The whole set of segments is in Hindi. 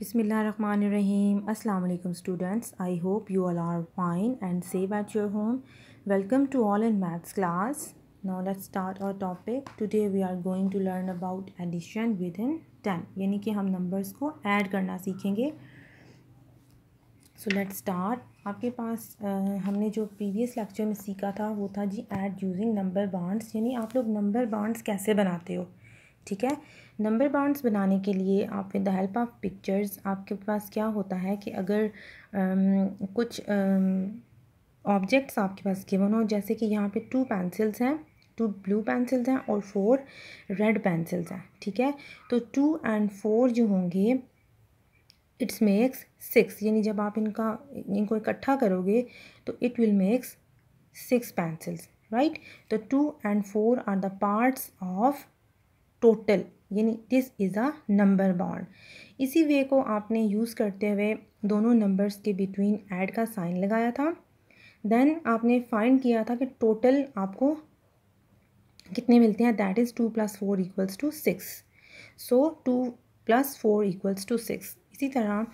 बिसमिल्ल रिम अलकुम students I hope you all are fine and safe at your home welcome to all in maths class now let start our topic today we are going to learn about addition within ten यानी कि हम नंबर्स को ऐड करना सीखेंगे सो लेट स्टार्ट आपके पास आ, हमने जो प्रीवियस लेक्चर में सीखा था वो था जी एड यूजिंग नंबर बॉन्ड्स यानी आप लोग नंबर बॉन्ड्स कैसे बनाते हो ठीक है नंबर बाउंड्स बनाने के लिए आप with the help of pictures आपके पास क्या होता है कि अगर आम, कुछ ऑब्जेक्ट्स आपके पास गिवन हो जैसे कि यहाँ पे टू पेंसिल्स हैं टू ब्लू पेंसिल्स हैं और फोर रेड पेंसिल्स हैं ठीक है तो टू एंड फोर जो होंगे इट्स मेक्स सिक्स यानी जब आप इनका इनको इकट्ठा करोगे तो it will makes six pencils right तो two and four are the parts of total यानी this is a number bond इसी वे को आपने यूज़ करते हुए दोनों नंबर्स के बिटवीन ऐड का साइन लगाया था देन आपने फाइंड किया था कि टोटल आपको कितने मिलते हैं that is two plus four equals to six so two plus four equals to six इसी तरह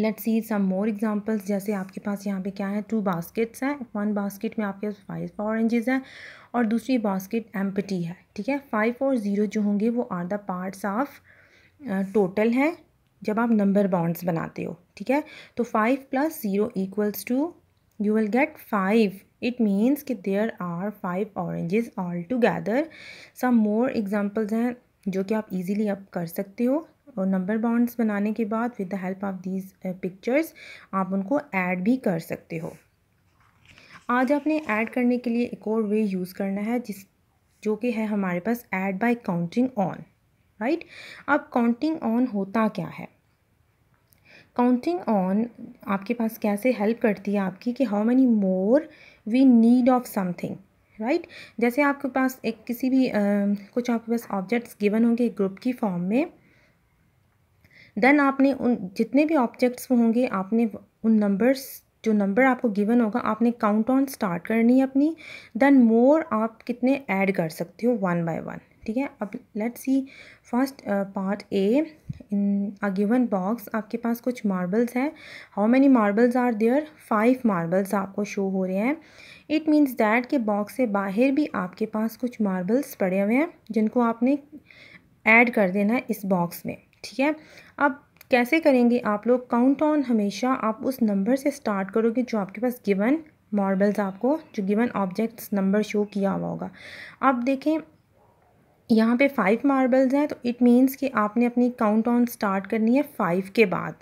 लेट सी सम मोर एग्ज़ाम्पल्स जैसे आपके पास यहाँ पे क्या है टू बास्केट्स हैं वन बास्केट में आपके पास फाइव ऑरेंजेस हैं और दूसरी बास्केट एम्पटी है ठीक है फाइव और ज़ीरो जो होंगे वो are the parts of total हैं जब आप नंबर बाउंड्स बनाते हो ठीक है तो five plus zero equals to you will get five it means कि there are five oranges all together some more examples हैं जो कि आप इजीली आप कर सकते हो और नंबर बाउंड्स बनाने के बाद with the help of these pictures आप उनको ऐड भी कर सकते हो आज आपने ऐड करने के लिए एक और वे यूज़ करना है जिस जो कि है हमारे पास add by counting on right अब काउंटिंग ऑन होता क्या है काउंटिंग ऑन आपके पास कैसे हेल्प करती है आपकी कि how many more we need of something right जैसे आपके पास एक किसी भी आ, कुछ आपके पास ऑब्जेक्ट्स गिवन होंगे ग्रुप की फॉर्म में देन आपने उन जितने भी ऑब्जेक्ट्स होंगे आपने उन नंबर्स जो नंबर आपको गिवन होगा आपने काउंट ऑन स्टार्ट करनी है अपनी देन मोर आप कितने ऐड कर सकते हो वन बाय वन ठीक है अब let's see first part A in a given box आपके पास कुछ मार्बल्स हैं how many marbles are there five marbles आपको शो हो रहे हैं इट मींस डैट के बॉक्स से बाहर भी आपके पास कुछ मार्बल्स पड़े हुए हैं जिनको आपने ऐड कर देना है इस बॉक्स में ठीक है अब कैसे करेंगे आप लोग काउंट ऑन हमेशा आप उस नंबर से स्टार्ट करोगे जो आपके पास गिवन मार्बल्स आपको जो गिवन ऑब्जेक्ट्स नंबर शो किया हुआ होगा अब देखें यहाँ पे फाइव मार्बल्स हैं तो इट मीन्स कि आपने अपनी काउंट ऑन स्टार्ट करनी है फाइव के बाद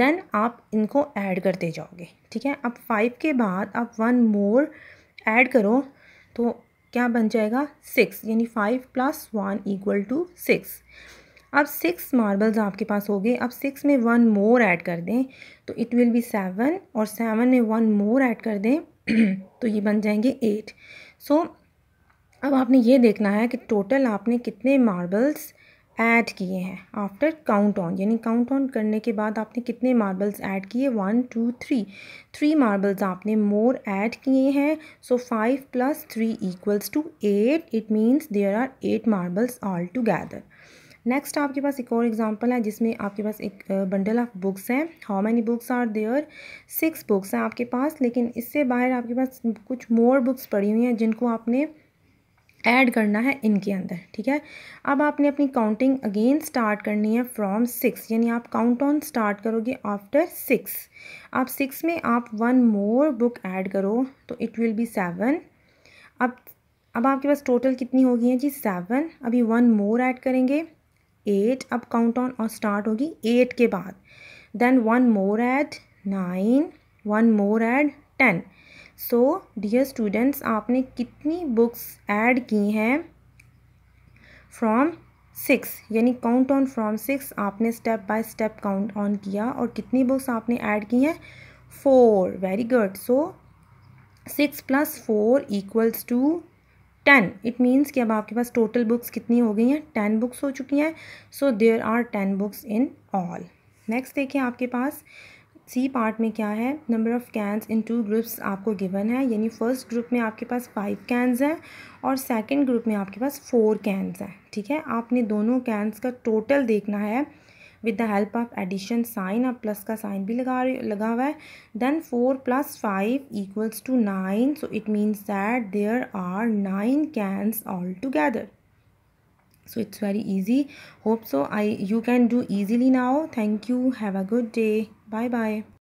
देन आप इनको ऐड करते जाओगे ठीक है अब फाइव के बाद आप वन मोर ऐड करो तो क्या बन जाएगा सिक्स यानी five plus one equal to six अब सिक्स मार्बल्स आपके पास हो गए अब सिक्स में वन मोर ऐड कर दें तो इट विल बी सेवन और सेवन में वन मोर ऐड कर दें तो ये बन जाएंगे एट सो so, अब आपने ये देखना है कि टोटल आपने कितने मार्बल्स ऐड किए हैं आफ्टर काउंट ऑन यानी काउंट ऑन करने के बाद आपने कितने मार्बल्स ऐड किए one two three three marbles आपने मोर ऐड किए हैं so five plus three equals to eight it means there are eight marbles all together next आपके पास एक और एग्जांपल है जिसमें आपके पास एक बंडल ऑफ बुक्स हैं how many books are there six books हैं आपके पास लेकिन इससे बाहर आपके पास कुछ मोर बुक्स पड़ी हुई हैं जिनको आपने ऐड करना है इनके अंदर ठीक है अब आपने अपनी काउंटिंग अगेन स्टार्ट करनी है फ्रॉम सिक्स यानी आप काउंट ऑन स्टार्ट करोगे आफ्टर सिक्स आप सिक्स में आप वन मोर बुक ऐड करो तो इट विल बी सेवन अब अब आपके पास टोटल कितनी होगी हैं जी सेवन अभी वन मोर ऐड करेंगे एट अब काउंट ऑन और स्टार्ट होगी एट के बाद then one more eight nine one more eight ten so dear students आपने कितनी बुक्स ऐड की हैं फ्रॉम सिक्स यानी काउंट ऑन फ्रॉम सिक्स आपने step by step count on किया और कितनी बुक्स आपने ऐड की हैं four very good so six plus four equals to ten it means कि अब आपके पास टोटल बुक्स कितनी हो गई हैं टेन बुक्स हो चुकी हैं so there are ten books in all next देखिए आपके पास सी पार्ट में क्या है number of cans in two groups आपको गिवन है यानी फर्स्ट ग्रुप में आपके पास फाइव कैंस हैं और सेकंड ग्रुप में आपके पास फोर कैंस हैं ठीक है आपने दोनों कैंस का टोटल देखना है with the help of addition sign a plus ka sign bhi laga, laga then 4 plus 5 equals to 9 so it means that there are 9 cans altogether. so it's very easy hope so i you can do easily now thank you have a good day bye bye